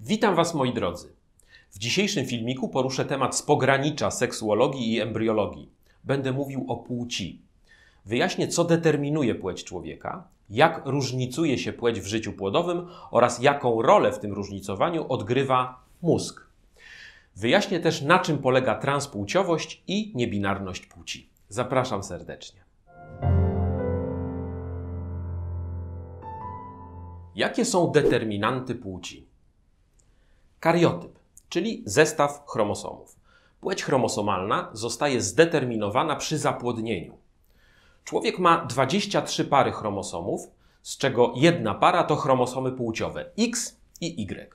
Witam Was, moi drodzy. W dzisiejszym filmiku poruszę temat z pogranicza seksuologii i embryologii. Będę mówił o płci. Wyjaśnię, co determinuje płeć człowieka, jak różnicuje się płeć w życiu płodowym oraz jaką rolę w tym różnicowaniu odgrywa mózg. Wyjaśnię też, na czym polega transpłciowość i niebinarność płci. Zapraszam serdecznie. Jakie są determinanty płci? kariotyp, czyli zestaw chromosomów. Płeć chromosomalna zostaje zdeterminowana przy zapłodnieniu. Człowiek ma 23 pary chromosomów, z czego jedna para to chromosomy płciowe X i Y.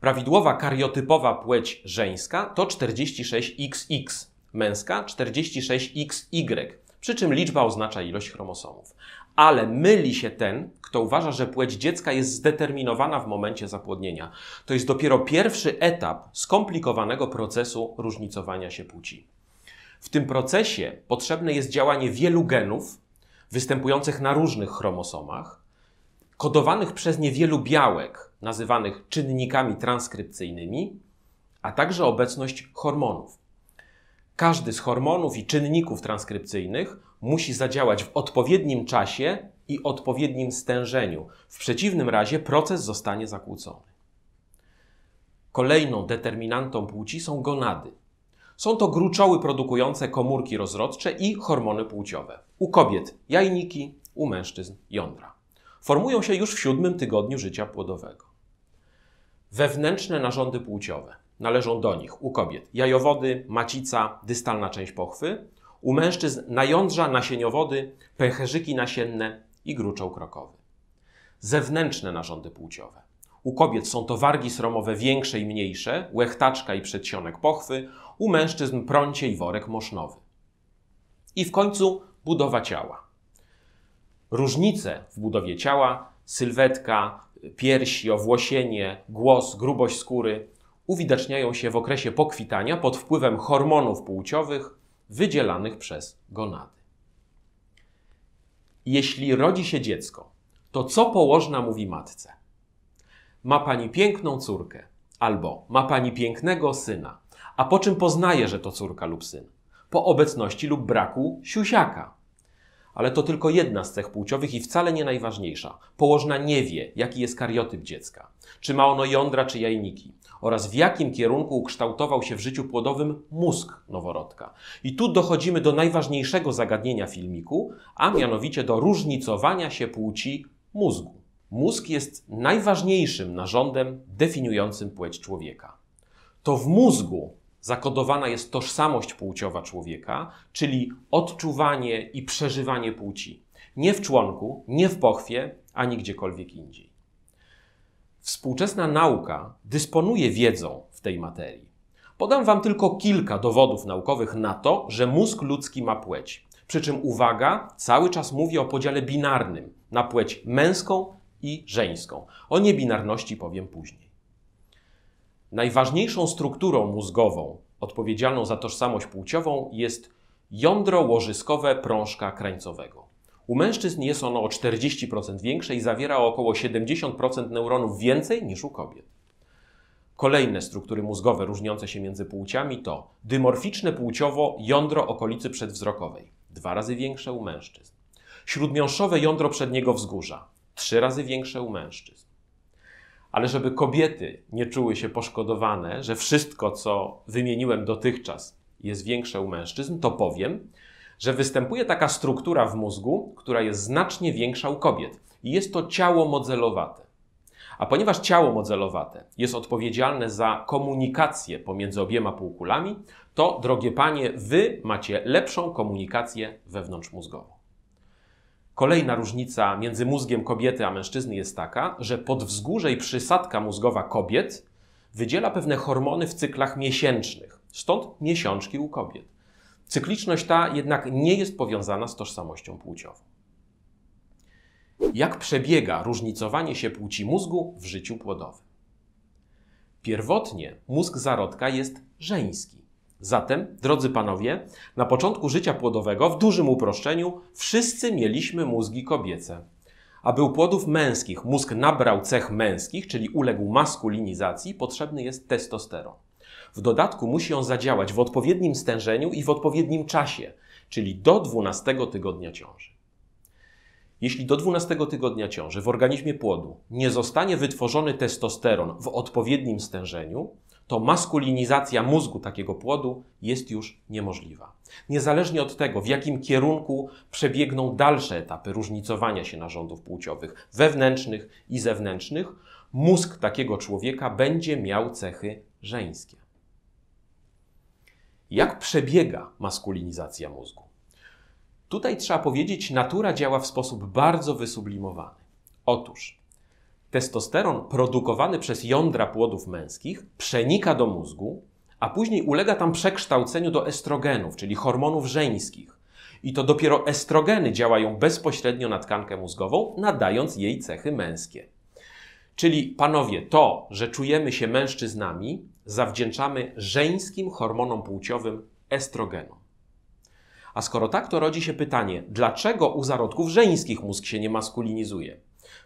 Prawidłowa kariotypowa płeć żeńska to 46XX, męska 46XY, przy czym liczba oznacza ilość chromosomów ale myli się ten, kto uważa, że płeć dziecka jest zdeterminowana w momencie zapłodnienia. To jest dopiero pierwszy etap skomplikowanego procesu różnicowania się płci. W tym procesie potrzebne jest działanie wielu genów występujących na różnych chromosomach, kodowanych przez nie wielu białek, nazywanych czynnikami transkrypcyjnymi, a także obecność hormonów. Każdy z hormonów i czynników transkrypcyjnych musi zadziałać w odpowiednim czasie i odpowiednim stężeniu. W przeciwnym razie proces zostanie zakłócony. Kolejną determinantą płci są gonady. Są to gruczoły produkujące komórki rozrodcze i hormony płciowe. U kobiet jajniki, u mężczyzn jądra. Formują się już w siódmym tygodniu życia płodowego. Wewnętrzne narządy płciowe należą do nich, u kobiet. Jajowody, macica, dystalna część pochwy. U mężczyzn najądrza, nasieniowody, pęcherzyki nasienne i gruczoł krokowy. Zewnętrzne narządy płciowe. U kobiet są to wargi sromowe większe i mniejsze, łechtaczka i przedsionek pochwy, u mężczyzn prącie i worek mosznowy. I w końcu budowa ciała. Różnice w budowie ciała, sylwetka, piersi, owłosienie, głos, grubość skóry – uwidaczniają się w okresie pokwitania pod wpływem hormonów płciowych wydzielanych przez gonady. Jeśli rodzi się dziecko, to co położna mówi matce? Ma pani piękną córkę albo ma pani pięknego syna, a po czym poznaje, że to córka lub syn? Po obecności lub braku siusiaka. Ale to tylko jedna z cech płciowych i wcale nie najważniejsza. Położna nie wie, jaki jest kariotyp dziecka. Czy ma ono jądra czy jajniki oraz w jakim kierunku ukształtował się w życiu płodowym mózg noworodka. I tu dochodzimy do najważniejszego zagadnienia filmiku, a mianowicie do różnicowania się płci mózgu. Mózg jest najważniejszym narządem definiującym płeć człowieka. To w mózgu zakodowana jest tożsamość płciowa człowieka, czyli odczuwanie i przeżywanie płci. Nie w członku, nie w pochwie, ani gdziekolwiek indziej. Współczesna nauka dysponuje wiedzą w tej materii. Podam Wam tylko kilka dowodów naukowych na to, że mózg ludzki ma płeć. Przy czym uwaga, cały czas mówię o podziale binarnym na płeć męską i żeńską. O niebinarności powiem później. Najważniejszą strukturą mózgową odpowiedzialną za tożsamość płciową jest jądro łożyskowe prążka krańcowego. U mężczyzn jest ono o 40% większe i zawiera około 70% neuronów więcej niż u kobiet. Kolejne struktury mózgowe różniące się między płciami to dymorficzne płciowo jądro okolicy przedwzrokowej, dwa razy większe u mężczyzn. Śródmiąższowe jądro przedniego wzgórza, trzy razy większe u mężczyzn. Ale żeby kobiety nie czuły się poszkodowane, że wszystko, co wymieniłem dotychczas, jest większe u mężczyzn, to powiem, że występuje taka struktura w mózgu, która jest znacznie większa u kobiet. I jest to ciało modelowate. A ponieważ ciało modelowate jest odpowiedzialne za komunikację pomiędzy obiema półkulami, to, drogie panie, wy macie lepszą komunikację wewnątrzmózgową. Kolejna różnica między mózgiem kobiety a mężczyzny jest taka, że podwzgórze i przysadka mózgowa kobiet wydziela pewne hormony w cyklach miesięcznych, stąd miesiączki u kobiet. Cykliczność ta jednak nie jest powiązana z tożsamością płciową. Jak przebiega różnicowanie się płci mózgu w życiu płodowym? Pierwotnie mózg zarodka jest żeński. Zatem, drodzy panowie, na początku życia płodowego, w dużym uproszczeniu, wszyscy mieliśmy mózgi kobiece. Aby u płodów męskich mózg nabrał cech męskich, czyli uległ maskulinizacji, potrzebny jest testosteron. W dodatku musi on zadziałać w odpowiednim stężeniu i w odpowiednim czasie, czyli do 12 tygodnia ciąży. Jeśli do 12 tygodnia ciąży w organizmie płodu nie zostanie wytworzony testosteron w odpowiednim stężeniu, to maskulinizacja mózgu takiego płodu jest już niemożliwa. Niezależnie od tego, w jakim kierunku przebiegną dalsze etapy różnicowania się narządów płciowych wewnętrznych i zewnętrznych, mózg takiego człowieka będzie miał cechy żeńskie. Jak przebiega maskulinizacja mózgu? Tutaj trzeba powiedzieć, natura działa w sposób bardzo wysublimowany. Otóż testosteron produkowany przez jądra płodów męskich przenika do mózgu, a później ulega tam przekształceniu do estrogenów, czyli hormonów żeńskich. I to dopiero estrogeny działają bezpośrednio na tkankę mózgową, nadając jej cechy męskie. Czyli panowie, to, że czujemy się mężczyznami, zawdzięczamy żeńskim hormonom płciowym estrogenom. A skoro tak, to rodzi się pytanie, dlaczego u zarodków żeńskich mózg się nie maskulinizuje?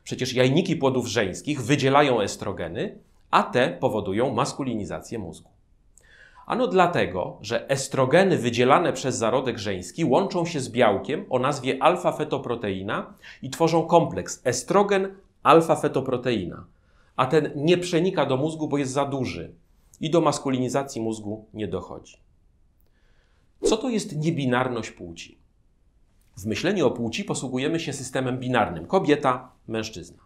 Przecież jajniki płodów żeńskich wydzielają estrogeny, a te powodują maskulinizację mózgu. Ano dlatego, że estrogeny wydzielane przez zarodek żeński łączą się z białkiem o nazwie alfa-fetoproteina i tworzą kompleks estrogen-alfa-fetoproteina. A ten nie przenika do mózgu, bo jest za duży i do maskulinizacji mózgu nie dochodzi. Co to jest niebinarność płci? W myśleniu o płci posługujemy się systemem binarnym kobieta, mężczyzna.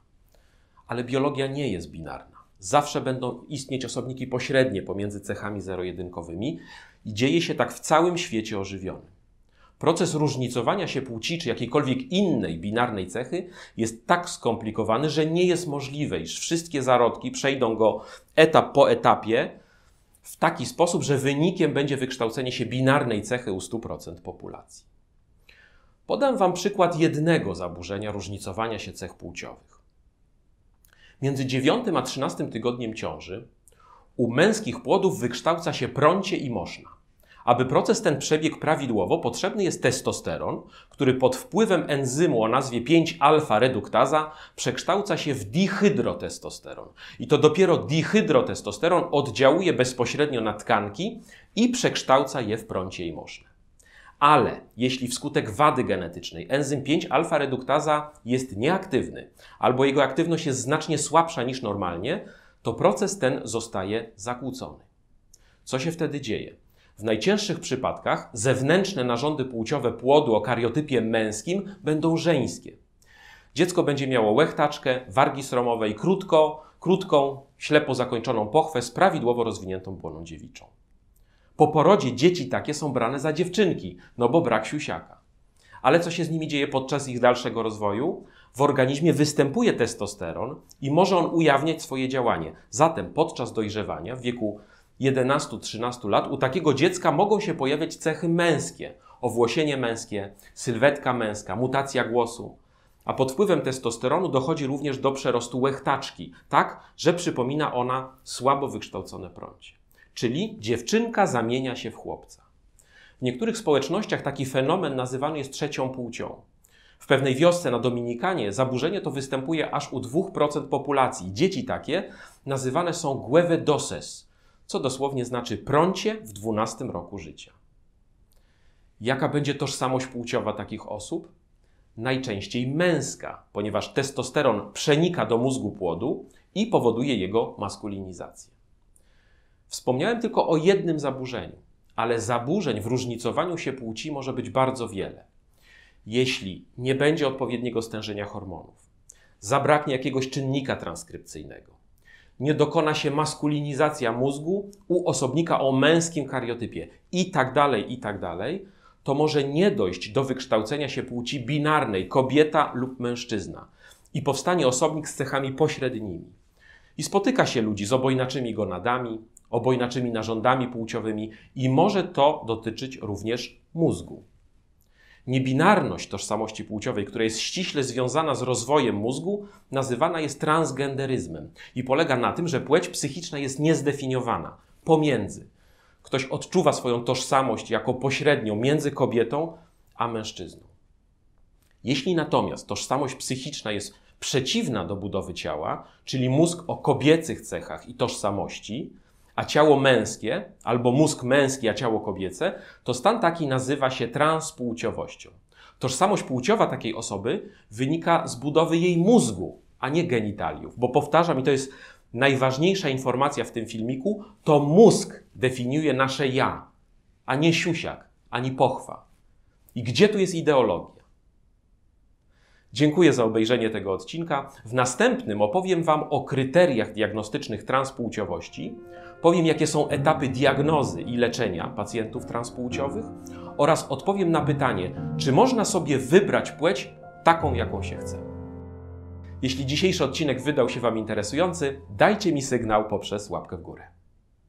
Ale biologia nie jest binarna. Zawsze będą istnieć osobniki pośrednie pomiędzy cechami zero-jedynkowymi i dzieje się tak w całym świecie ożywionym. Proces różnicowania się płci czy jakiejkolwiek innej binarnej cechy jest tak skomplikowany, że nie jest możliwe, iż wszystkie zarodki przejdą go etap po etapie w taki sposób, że wynikiem będzie wykształcenie się binarnej cechy u 100% populacji. Podam Wam przykład jednego zaburzenia różnicowania się cech płciowych. Między 9 a 13 tygodniem ciąży u męskich płodów wykształca się prącie i moszna. Aby proces ten przebiegł prawidłowo, potrzebny jest testosteron, który pod wpływem enzymu o nazwie 5-alfa-reduktaza przekształca się w dihydrotestosteron. I to dopiero dihydrotestosteron oddziałuje bezpośrednio na tkanki i przekształca je w prącie i moszne. Ale jeśli wskutek wady genetycznej enzym 5-alfa-reduktaza jest nieaktywny albo jego aktywność jest znacznie słabsza niż normalnie, to proces ten zostaje zakłócony. Co się wtedy dzieje? W najcięższych przypadkach zewnętrzne narządy płciowe płodu o kariotypie męskim będą żeńskie. Dziecko będzie miało łechtaczkę, wargi sromowej, krótko, krótką, ślepo zakończoną pochwę z prawidłowo rozwiniętą błoną dziewiczą. Po porodzie dzieci takie są brane za dziewczynki, no bo brak siusiaka. Ale co się z nimi dzieje podczas ich dalszego rozwoju? W organizmie występuje testosteron i może on ujawniać swoje działanie. Zatem podczas dojrzewania w wieku 11-13 lat u takiego dziecka mogą się pojawiać cechy męskie, owłosienie męskie, sylwetka męska, mutacja głosu. A pod wpływem testosteronu dochodzi również do przerostu łechtaczki, tak, że przypomina ona słabo wykształcone prącie. Czyli dziewczynka zamienia się w chłopca. W niektórych społecznościach taki fenomen nazywany jest trzecią płcią. W pewnej wiosce na Dominikanie zaburzenie to występuje aż u 2% populacji. Dzieci takie nazywane są doses co dosłownie znaczy prącie w 12 roku życia. Jaka będzie tożsamość płciowa takich osób? Najczęściej męska, ponieważ testosteron przenika do mózgu płodu i powoduje jego maskulinizację. Wspomniałem tylko o jednym zaburzeniu, ale zaburzeń w różnicowaniu się płci może być bardzo wiele. Jeśli nie będzie odpowiedniego stężenia hormonów, zabraknie jakiegoś czynnika transkrypcyjnego, nie dokona się maskulinizacja mózgu u osobnika o męskim kariotypie i tak dalej, i tak dalej, to może nie dojść do wykształcenia się płci binarnej kobieta lub mężczyzna i powstanie osobnik z cechami pośrednimi. I spotyka się ludzi z obojnaczymi gonadami, obojnaczymi narządami płciowymi i może to dotyczyć również mózgu niebinarność tożsamości płciowej, która jest ściśle związana z rozwojem mózgu, nazywana jest transgenderyzmem i polega na tym, że płeć psychiczna jest niezdefiniowana, pomiędzy. Ktoś odczuwa swoją tożsamość jako pośrednią między kobietą a mężczyzną. Jeśli natomiast tożsamość psychiczna jest przeciwna do budowy ciała, czyli mózg o kobiecych cechach i tożsamości, a ciało męskie, albo mózg męski, a ciało kobiece, to stan taki nazywa się transpłciowością. Tożsamość płciowa takiej osoby wynika z budowy jej mózgu, a nie genitaliów. Bo powtarzam, i to jest najważniejsza informacja w tym filmiku, to mózg definiuje nasze ja, a nie siusiak, ani pochwa. I gdzie tu jest ideologia? Dziękuję za obejrzenie tego odcinka. W następnym opowiem Wam o kryteriach diagnostycznych transpłciowości, powiem jakie są etapy diagnozy i leczenia pacjentów transpłciowych oraz odpowiem na pytanie, czy można sobie wybrać płeć taką, jaką się chce. Jeśli dzisiejszy odcinek wydał się Wam interesujący, dajcie mi sygnał poprzez łapkę w górę.